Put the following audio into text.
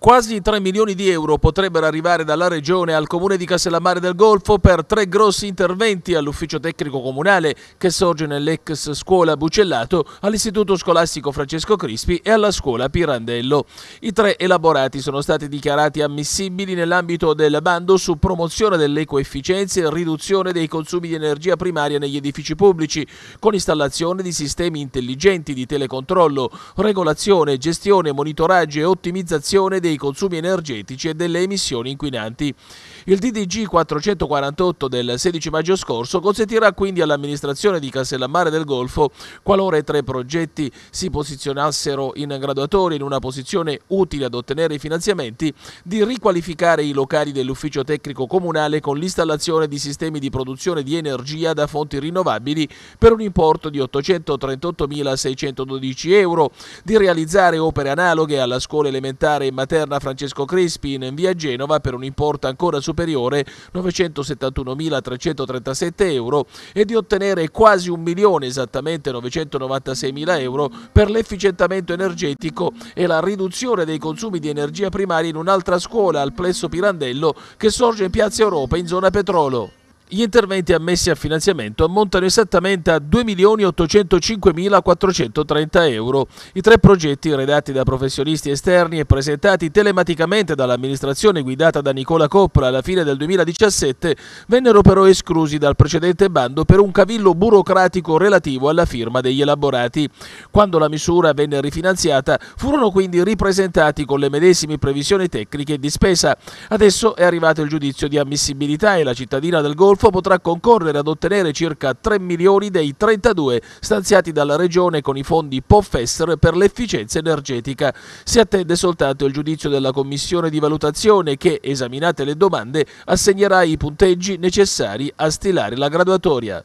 Quasi 3 milioni di euro potrebbero arrivare dalla Regione al Comune di Castellammare del Golfo per tre grossi interventi all'ufficio tecnico comunale che sorge nell'ex scuola Bucellato, all'istituto scolastico Francesco Crispi e alla scuola Pirandello. I tre elaborati sono stati dichiarati ammissibili nell'ambito del bando su promozione dell'ecoefficienza e riduzione dei consumi di energia primaria negli edifici pubblici, con installazione di sistemi intelligenti di telecontrollo, regolazione, gestione, monitoraggio e ottimizzazione dei dei consumi energetici e delle emissioni inquinanti. Il DDG 448 del 16 maggio scorso consentirà quindi all'amministrazione di Castellammare del Golfo, qualora i tre progetti si posizionassero in graduatoria in una posizione utile ad ottenere i finanziamenti, di riqualificare i locali dell'ufficio tecnico comunale con l'installazione di sistemi di produzione di energia da fonti rinnovabili per un importo di 838.612 euro, di realizzare opere analoghe alla scuola elementare in materia interna Francesco Crispi in via Genova per un importo ancora superiore 971.337 euro e di ottenere quasi un milione esattamente 996.000 euro per l'efficientamento energetico e la riduzione dei consumi di energia primaria in un'altra scuola al plesso Pirandello che sorge in Piazza Europa in zona Petrolo. Gli interventi ammessi a finanziamento ammontano esattamente a 2.805.430 euro. I tre progetti, redatti da professionisti esterni e presentati telematicamente dall'amministrazione guidata da Nicola Coppola alla fine del 2017, vennero però esclusi dal precedente bando per un cavillo burocratico relativo alla firma degli elaborati. Quando la misura venne rifinanziata, furono quindi ripresentati con le medesime previsioni tecniche di spesa. Adesso è arrivato il giudizio di ammissibilità e la cittadina del Golfo Gandolfo potrà concorrere ad ottenere circa 3 milioni dei 32 stanziati dalla Regione con i fondi POFESR per l'efficienza energetica. Si attende soltanto il giudizio della Commissione di valutazione che, esaminate le domande, assegnerà i punteggi necessari a stilare la graduatoria.